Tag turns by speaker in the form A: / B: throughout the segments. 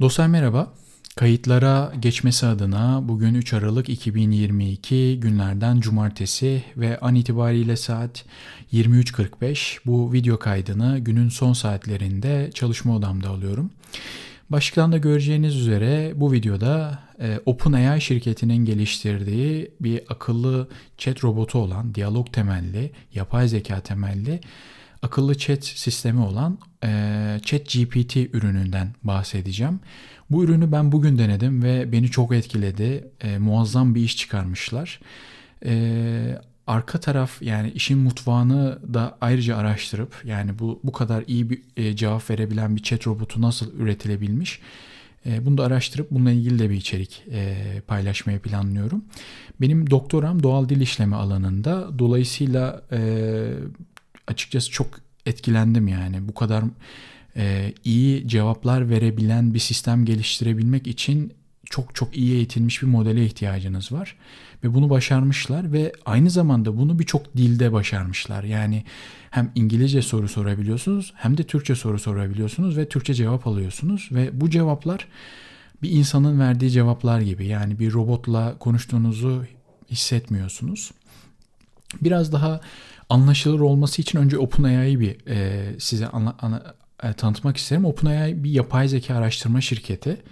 A: Dostlar merhaba. Kayıtlara geçmesi adına bugün 3 Aralık 2022 günlerden cumartesi ve an itibariyle saat 23.45 bu video kaydını günün son saatlerinde çalışma odamda alıyorum. Başlıktan da göreceğiniz üzere bu videoda e, OpenAI şirketinin geliştirdiği bir akıllı chat robotu olan diyalog temelli, yapay zeka temelli akıllı chat sistemi olan e, ChatGPT ürününden bahsedeceğim. Bu ürünü ben bugün denedim ve beni çok etkiledi. E, muazzam bir iş çıkarmışlar. E, arka taraf yani işin mutfağını da ayrıca araştırıp yani bu bu kadar iyi bir e, cevap verebilen bir chat robotu nasıl üretilebilmiş? E, bunu da araştırıp bununla ilgili de bir içerik e, paylaşmayı planlıyorum. Benim doktoram doğal dil işleme alanında. Dolayısıyla e, açıkçası çok etkilendim yani. Bu kadar e, iyi cevaplar verebilen bir sistem geliştirebilmek için çok çok iyi eğitilmiş bir modele ihtiyacınız var. Ve bunu başarmışlar ve aynı zamanda bunu birçok dilde başarmışlar. Yani hem İngilizce soru sorabiliyorsunuz hem de Türkçe soru sorabiliyorsunuz ve Türkçe cevap alıyorsunuz. Ve bu cevaplar bir insanın verdiği cevaplar gibi. Yani bir robotla konuştuğunuzu hissetmiyorsunuz. Biraz daha anlaşılır olması için önce OpenAI'yi bir e, size ana, ana, e, tanıtmak isterim. OpenAI bir yapay zeka araştırma şirketi.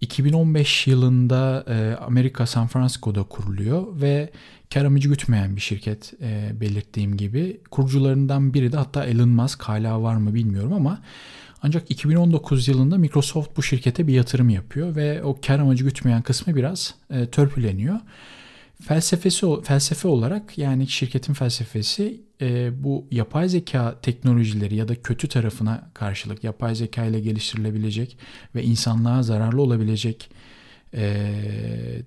A: 2015 yılında e, Amerika San Francisco'da kuruluyor ve kar amacı gütmeyen bir şirket e, belirttiğim gibi. Kurucularından biri de hatta Elon Musk hala var mı bilmiyorum ama ancak 2019 yılında Microsoft bu şirkete bir yatırım yapıyor ve o kar amacı gütmeyen kısmı biraz e, törpüleniyor felsefesi felsefe olarak yani şirketin felsefesi e, bu yapay zeka teknolojileri ya da kötü tarafına karşılık yapay zeka ile geliştirilebilecek ve insanlığa zararlı olabilecek e,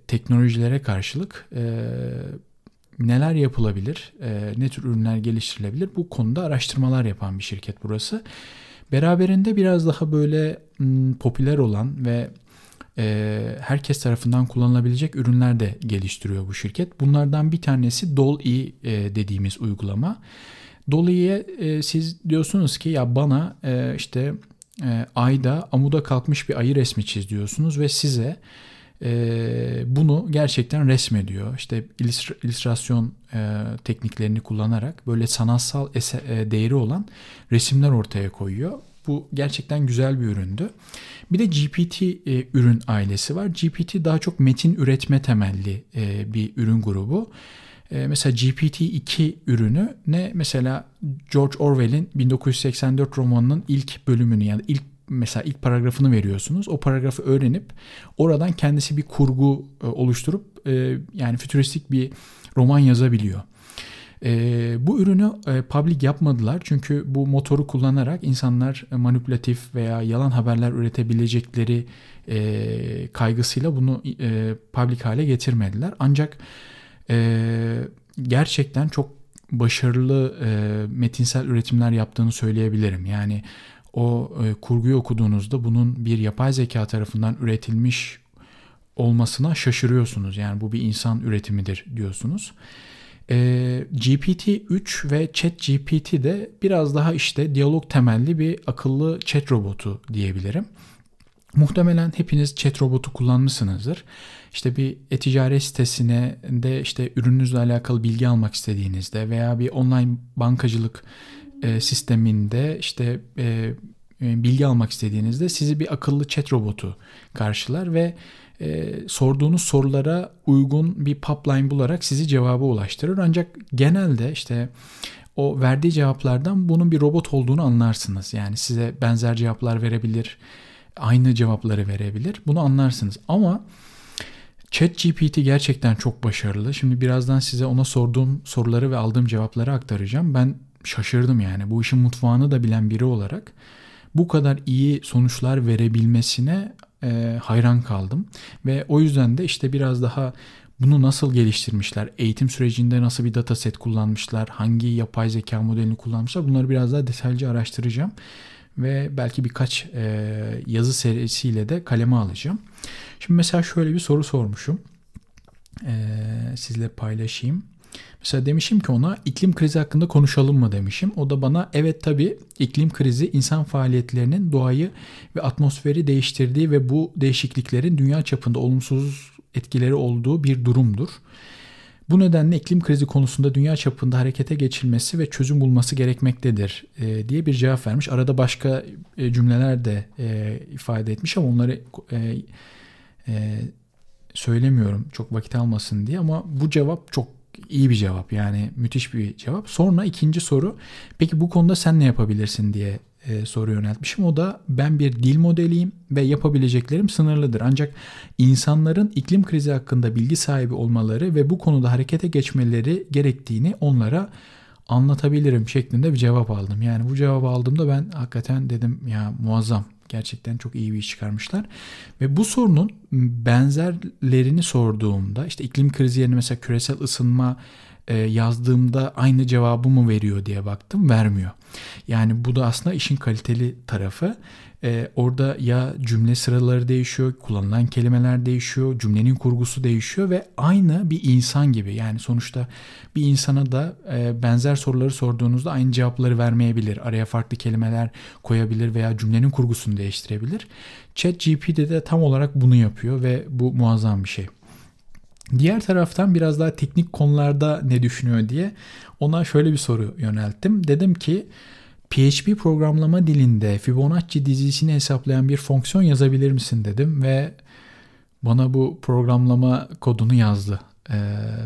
A: teknolojilere karşılık e, neler yapılabilir, e, ne tür ürünler geliştirilebilir bu konuda araştırmalar yapan bir şirket burası. Beraberinde biraz daha böyle m, popüler olan ve e, herkes tarafından kullanılabilecek ürünler de geliştiriyor bu şirket. Bunlardan bir tanesi Dol-E e, dediğimiz uygulama. Dol-E'ye e, siz diyorsunuz ki ya bana e, işte e, ayda amuda kalkmış bir ayı resmi çiz diyorsunuz ve size e, bunu gerçekten resmediyor. İşte illüstrasyon e, tekniklerini kullanarak böyle sanatsal ese, e, değeri olan resimler ortaya koyuyor. Bu gerçekten güzel bir üründü. Bir de GPT e, ürün ailesi var. GPT daha çok metin üretme temelli e, bir ürün grubu. E, mesela GPT-2 ürünü ne mesela George Orwell'in 1984 romanının ilk bölümünü yani ilk mesela ilk paragrafını veriyorsunuz. O paragrafı öğrenip oradan kendisi bir kurgu e, oluşturup e, yani fütüristik bir roman yazabiliyor. Ee, bu ürünü e, public yapmadılar çünkü bu motoru kullanarak insanlar e, manipülatif veya yalan haberler üretebilecekleri e, kaygısıyla bunu public hale getirmediler. Ancak gerçekten çok başarılı metinsel üretimler yaptığını söyleyebilirim. Yani o kurguyu okuduğunuzda bunun bir yapay zeka tarafından üretilmiş olmasına şaşırıyorsunuz. Yani bu bir insan üretimidir diyorsunuz. E, ee, GPT-3 ve ChatGPT de biraz daha işte diyalog temelli bir akıllı chat robotu diyebilirim. Muhtemelen hepiniz chat robotu kullanmışsınızdır. İşte bir e-ticaret sitesine de işte ürününüzle alakalı bilgi almak istediğinizde veya bir online bankacılık e, sisteminde işte e, e, bilgi almak istediğinizde sizi bir akıllı chat robotu karşılar ve e, sorduğunuz sorulara uygun bir pipeline bularak sizi cevaba ulaştırır. Ancak genelde işte o verdiği cevaplardan bunun bir robot olduğunu anlarsınız. Yani size benzer cevaplar verebilir, aynı cevapları verebilir. Bunu anlarsınız. Ama ChatGPT gerçekten çok başarılı. Şimdi birazdan size ona sorduğum soruları ve aldığım cevapları aktaracağım. Ben şaşırdım yani. Bu işin mutfağını da bilen biri olarak bu kadar iyi sonuçlar verebilmesine e, hayran kaldım. Ve o yüzden de işte biraz daha bunu nasıl geliştirmişler, eğitim sürecinde nasıl bir dataset kullanmışlar, hangi yapay zeka modelini kullanmışlar bunları biraz daha detaylıca araştıracağım. Ve belki birkaç e, yazı serisiyle de kaleme alacağım. Şimdi mesela şöyle bir soru sormuşum. E, sizle paylaşayım. Mesela demişim ki ona iklim krizi hakkında konuşalım mı demişim. O da bana evet tabii iklim krizi insan faaliyetlerinin doğayı ve atmosferi değiştirdiği ve bu değişikliklerin dünya çapında olumsuz etkileri olduğu bir durumdur. Bu nedenle iklim krizi konusunda dünya çapında harekete geçilmesi ve çözüm bulması gerekmektedir e, diye bir cevap vermiş. Arada başka e, cümleler de e, ifade etmiş ama onları e, e, söylemiyorum çok vakit almasın diye ama bu cevap çok iyi bir cevap yani müthiş bir cevap. Sonra ikinci soru peki bu konuda sen ne yapabilirsin diye e, soru yöneltmişim. O da ben bir dil modeliyim ve yapabileceklerim sınırlıdır. Ancak insanların iklim krizi hakkında bilgi sahibi olmaları ve bu konuda harekete geçmeleri gerektiğini onlara anlatabilirim şeklinde bir cevap aldım. Yani bu cevabı aldığımda ben hakikaten dedim ya muazzam Gerçekten çok iyi bir iş çıkarmışlar. Ve bu sorunun benzerlerini sorduğumda işte iklim krizi yerine mesela küresel ısınma e, yazdığımda aynı cevabı mı veriyor diye baktım vermiyor. Yani bu da aslında işin kaliteli tarafı. E, orada ya cümle sıraları değişiyor, kullanılan kelimeler değişiyor, cümlenin kurgusu değişiyor ve aynı bir insan gibi. Yani sonuçta bir insana da e, benzer soruları sorduğunuzda aynı cevapları vermeyebilir. Araya farklı kelimeler koyabilir veya cümlenin kurgusunu değiştirebilir. ChatGPT'de de tam olarak bunu yapıyor ve bu muazzam bir şey. Diğer taraftan biraz daha teknik konularda ne düşünüyor diye ona şöyle bir soru yönelttim. Dedim ki PHP programlama dilinde Fibonacci dizisini hesaplayan bir fonksiyon yazabilir misin dedim ve bana bu programlama kodunu yazdı. Ee,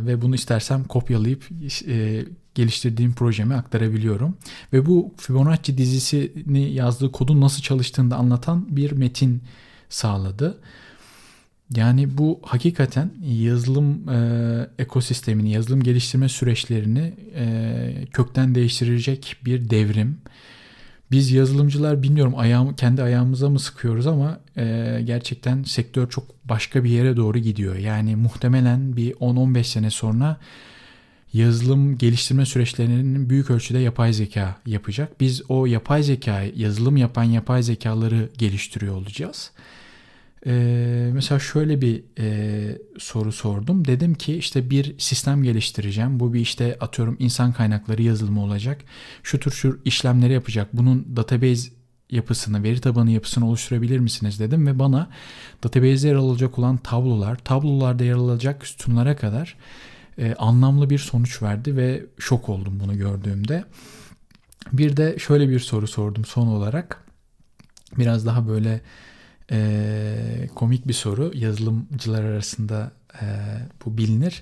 A: ve bunu istersem kopyalayıp e, geliştirdiğim projeme aktarabiliyorum. Ve bu Fibonacci dizisini yazdığı kodun nasıl çalıştığını anlatan bir metin sağladı. Yani bu hakikaten yazılım e, ekosistemini, yazılım geliştirme süreçlerini e, kökten değiştirecek bir devrim. Biz yazılımcılar bilmiyorum ayağım, kendi ayağımıza mı sıkıyoruz ama e, gerçekten sektör çok başka bir yere doğru gidiyor. Yani muhtemelen bir 10-15 sene sonra yazılım geliştirme süreçlerinin büyük ölçüde yapay zeka yapacak. Biz o yapay zeka, yazılım yapan yapay zekaları geliştiriyor olacağız. E, mesela şöyle bir e, soru sordum. Dedim ki işte bir sistem geliştireceğim. Bu bir işte atıyorum insan kaynakları yazılımı olacak. Şu tür şu işlemleri yapacak. Bunun database yapısını, veri tabanı yapısını oluşturabilir misiniz dedim ve bana database'de yer alacak olan tablolar, tablolarda yer alacak sütunlara kadar e, anlamlı bir sonuç verdi ve şok oldum bunu gördüğümde. Bir de şöyle bir soru sordum son olarak. Biraz daha böyle e, komik bir soru. Yazılımcılar arasında e, bu bilinir.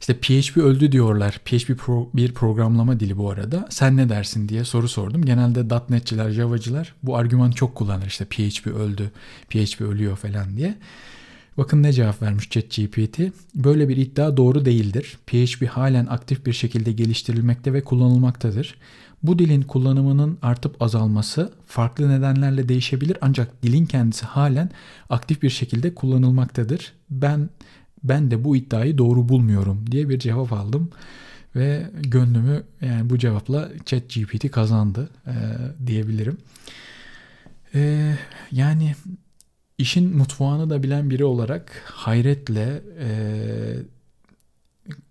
A: İşte PHP öldü diyorlar. PHP pro, bir programlama dili bu arada. Sen ne dersin diye soru sordum. Genelde .NET'çiler, Java'cılar bu argümanı çok kullanır. İşte PHP öldü, PHP ölüyor falan diye. Bakın ne cevap vermiş ChatGPT. Böyle bir iddia doğru değildir. PHP halen aktif bir şekilde geliştirilmekte ve kullanılmaktadır. Bu dilin kullanımının artıp azalması farklı nedenlerle değişebilir ancak dilin kendisi halen aktif bir şekilde kullanılmaktadır. Ben ben de bu iddiayı doğru bulmuyorum diye bir cevap aldım ve gönlümü yani bu cevapla ChatGPT kazandı e, diyebilirim. E, yani işin mutfağını da bilen biri olarak hayretle e,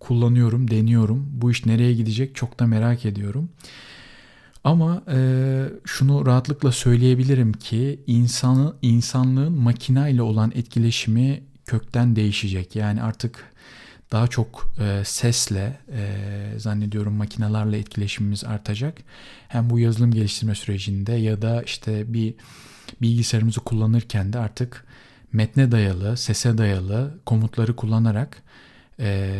A: kullanıyorum, deniyorum. Bu iş nereye gidecek çok da merak ediyorum. Ama e, şunu rahatlıkla söyleyebilirim ki insanı insanlığın makinayla olan etkileşimi kökten değişecek. Yani artık daha çok e, sesle e, zannediyorum makinalarla etkileşimimiz artacak. Hem bu yazılım geliştirme sürecinde ya da işte bir bilgisayarımızı kullanırken de artık metne dayalı, sese dayalı komutları kullanarak e,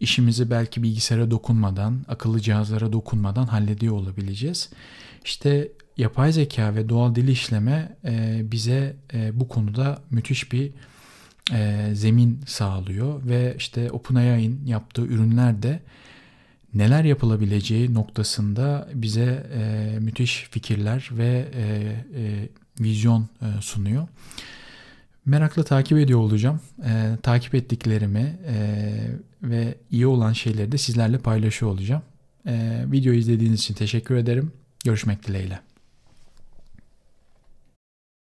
A: işimizi belki bilgisayara dokunmadan, akıllı cihazlara dokunmadan hallediyor olabileceğiz. İşte yapay zeka ve doğal dil işleme e, bize e, bu konuda müthiş bir e, zemin sağlıyor ve işte OpenAI'nin yaptığı ürünler de neler yapılabileceği noktasında bize e, müthiş fikirler ve e, e, vizyon e, sunuyor. Merakla takip ediyor olacağım. Ee, takip ettiklerimi e, ve iyi olan şeyleri de sizlerle paylaşıyor olacağım. Ee, videoyu izlediğiniz için teşekkür ederim. Görüşmek dileğiyle.